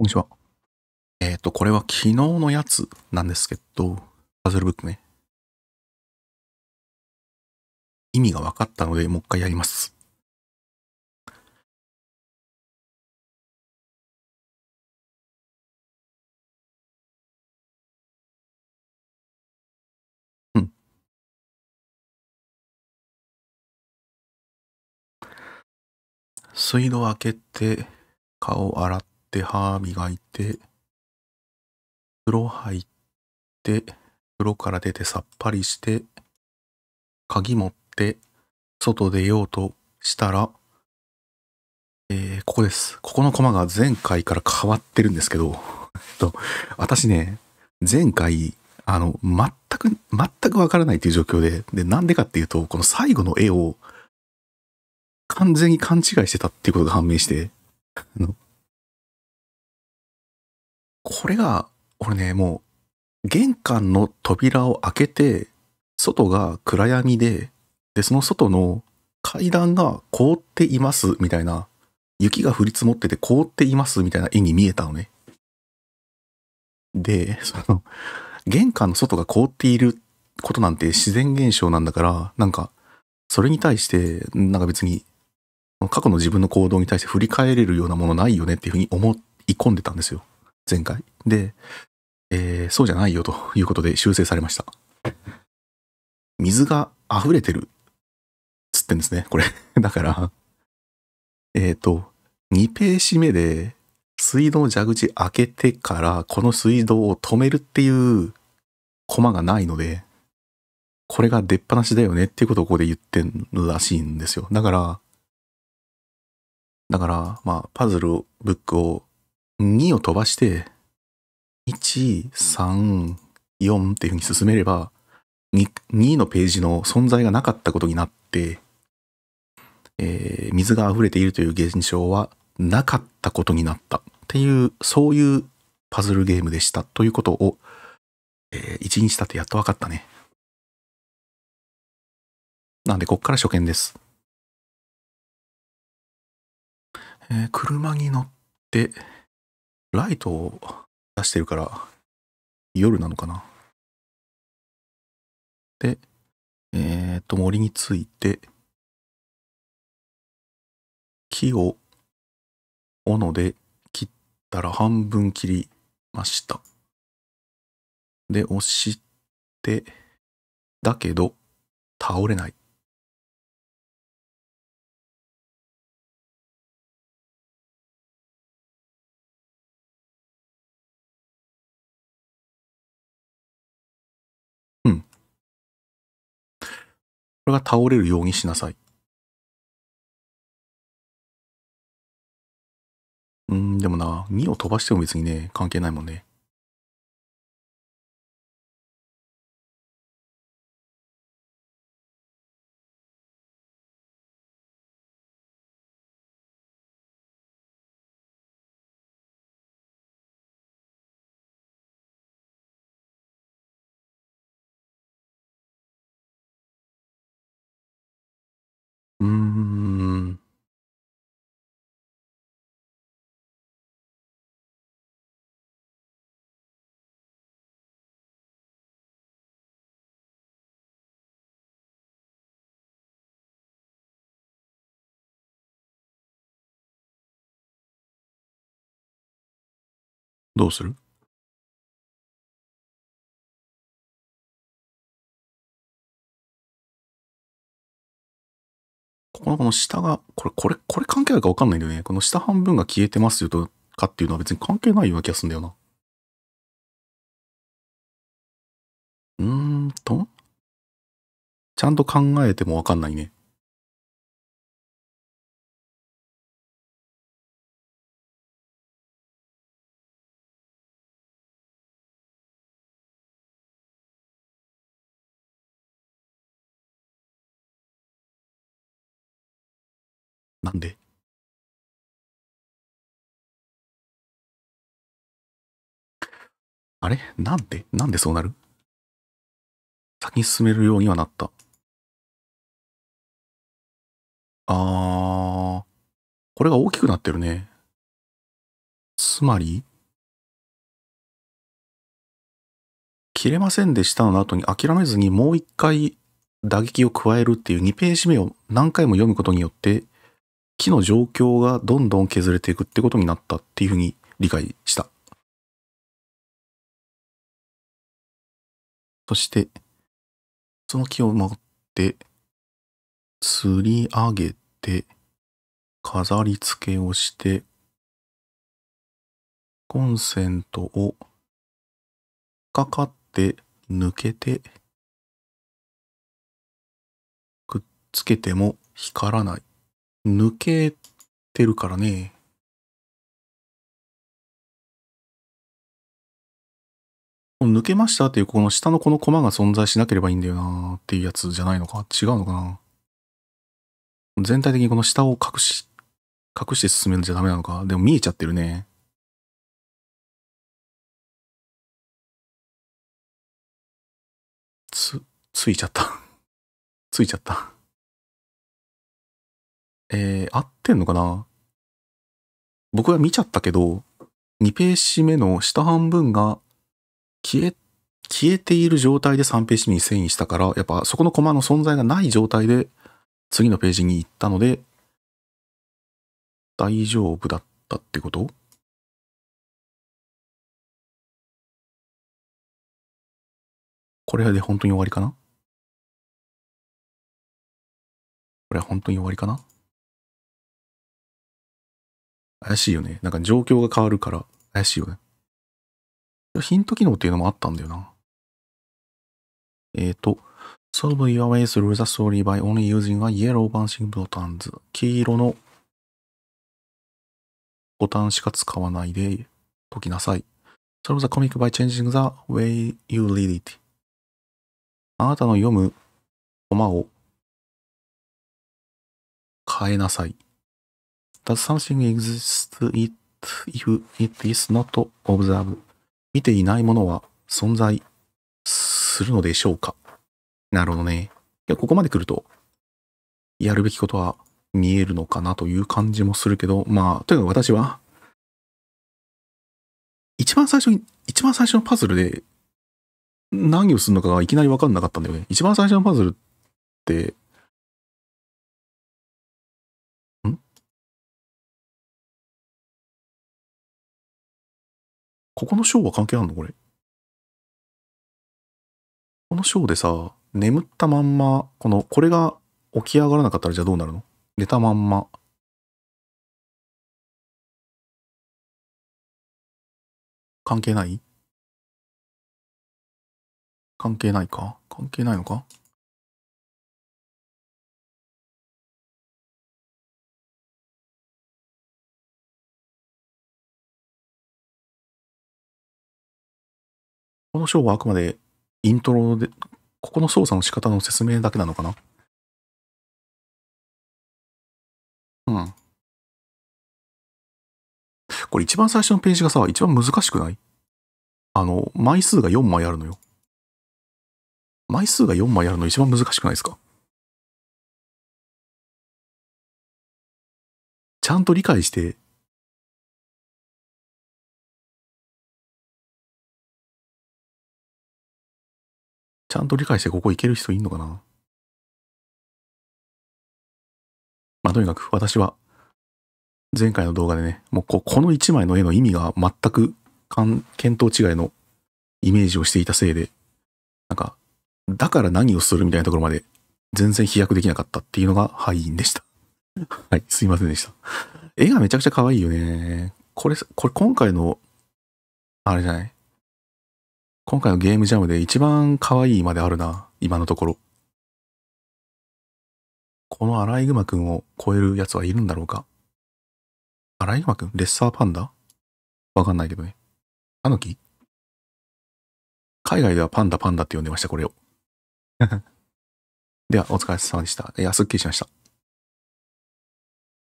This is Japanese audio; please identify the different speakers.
Speaker 1: こんにちは。えっ、ー、と、これは昨日のやつなんですけど、パズルブックね。意味が分かったので、もう一回やります。うん。水道開けて、
Speaker 2: 顔洗って、て、歯磨いて、風呂入って、風呂から出てさっぱりして、鍵持って、外出ようとしたら、えー、ここです。ここのコマが前回から変わってるんですけど、と、私ね、前回、あの、全く、全くわからないという状況で、で、なんでかっていうと、この最後の絵を、完全に勘違いしてたっていうことが判明して、あの、これが、俺ね、もう、玄関の扉を開けて、外が暗闇で、で、その外の階段が凍っていますみたいな、雪が降り積もってて凍っていますみたいな絵に見えたのね。で、その、玄関の外が凍っていることなんて自然現象なんだから、なんか、それに対して、なんか別に、過去の自分の行動に対して振り返れるようなものないよねっていうふうに思い込んでたんですよ。前回。で、えー、そうじゃないよということで修正されました。水が溢れてる。つってんですね、これ。だから、えっ、ー、と、2ページ目で水道の蛇口開けてから、この水道を止めるっていうコマがないので、これが出っ放しだよねっていうことをここで言ってるらしいんですよ。だから、だから、まあ、パズルブックを2を飛ばして、1、3、4っていうふうに進めれば、2, 2のページの存在がなかったことになって、えー、水が溢れているという現象はなかったことになったっていう、そういうパズルゲームでしたということを、
Speaker 1: えー、1日経ってやっと分かったね。なんで、こっから初見です。えー、車に乗って、ライトを出してるから、夜なのかな。で、えー、っと、森について、木を
Speaker 2: 斧で切ったら半分切りました。で、押して、だけど、倒れない。
Speaker 1: れが倒れるようにしなさい。うん、でもな、2を飛ばしても別にね、関係ないもんね。どうする
Speaker 2: ここのこの下が、これ、これ、これ関係あるかわかんないんだよね。この下半分が消えてますよとかっていうのは別に関係ないような気がするんだよな。
Speaker 1: うーんと、ちゃんと考えてもわかんないね。なんであれなんでなんでそうなる先に進めるようにはなった。あー、これが大きくなってるね。つまり、
Speaker 2: 切れませんでしたの後に諦めずにもう一回打撃を加えるっていう2ページ目を何回も読むことによって木の状況がどんどん削れていくってことになったっていうふうに理解した。
Speaker 1: そして、その木を持って、釣り上げて、飾り付けをして、コンセントをかかって抜けて、くっつけても光らない。抜けてるからね。抜けまし
Speaker 2: たっていうこの下のこのコマが存在しなければいいんだよなっていうやつじゃないのか違うのかな全体的にこの下を隠し、隠して進めるんじゃダメなのかでも
Speaker 1: 見えちゃってるね。つ、ついちゃった ついちゃったえー、合ってんのかな僕
Speaker 2: は見ちゃったけど、2ページ目の下半分が消え、消えている状態で3ページ目に遷移したから、やっぱそこのコマの存在がない状態で次のページに行ったので、大丈夫だったっ
Speaker 1: てことこれで本当に終わりかなこれは本当に終わりかな怪しいよね。
Speaker 2: なんか状況が変わるから怪しいよね。ヒント機能っていうのもあったんだよな。えっ、ー、と、solve your way through the story by only using a yellow bouncing buttons. 黄色のボタンしか使わないで解きなさい。solve the comic by changing the way you read it. あなたの読むコマを変えなさい。Does something e x i s t it if it is not observed 見ていないものは存在するのでしょうかなるほどね。いや、ここまで来ると、やるべきことは見えるのかなという感じもするけど、まあ、とにかく私は、一番最初に、一番最初のパズルで、
Speaker 1: 何をするのかがいきなりわかんなかったんだよね。一番最初のパズルって、ここの章は関係あんのこれ。この章でさ、眠ったまんま、この、これが起き上がらなかったらじゃあどうなるの寝たまんま。関係ない関係ないか関係ないのかこの章はあくまでイントロで、ここの操作の仕方の説明だけなのかなうん。
Speaker 2: これ一番最初のページがさ、一番難しくないあの、枚数が4枚あるのよ。枚数が4枚あるの一番難しくないですか
Speaker 1: ちゃんと理解してちゃんと理解してここ行ける人いんのかな
Speaker 2: まあ、とにかく私は、前回の動画でね、もうここの1枚の絵の意味が全く見当違いのイメージをしていたせいで、なんか、だから何をするみたいなところまで全然飛躍できなかったっていうのが敗因でした。はい、すいませんでした。絵がめちゃくちゃ可愛いよね。これ、これ今回の、あれじゃない今回のゲームジャムで一番可愛いまであるな、今のところ。このアライグマくんを超える奴はいるんだろうかアライグマくんレッサ
Speaker 1: ーパンダわかんないけどね。タヌキ海外ではパンダパンダって呼んでました、これを。では、お疲れ様でした。いや、すっきりしました。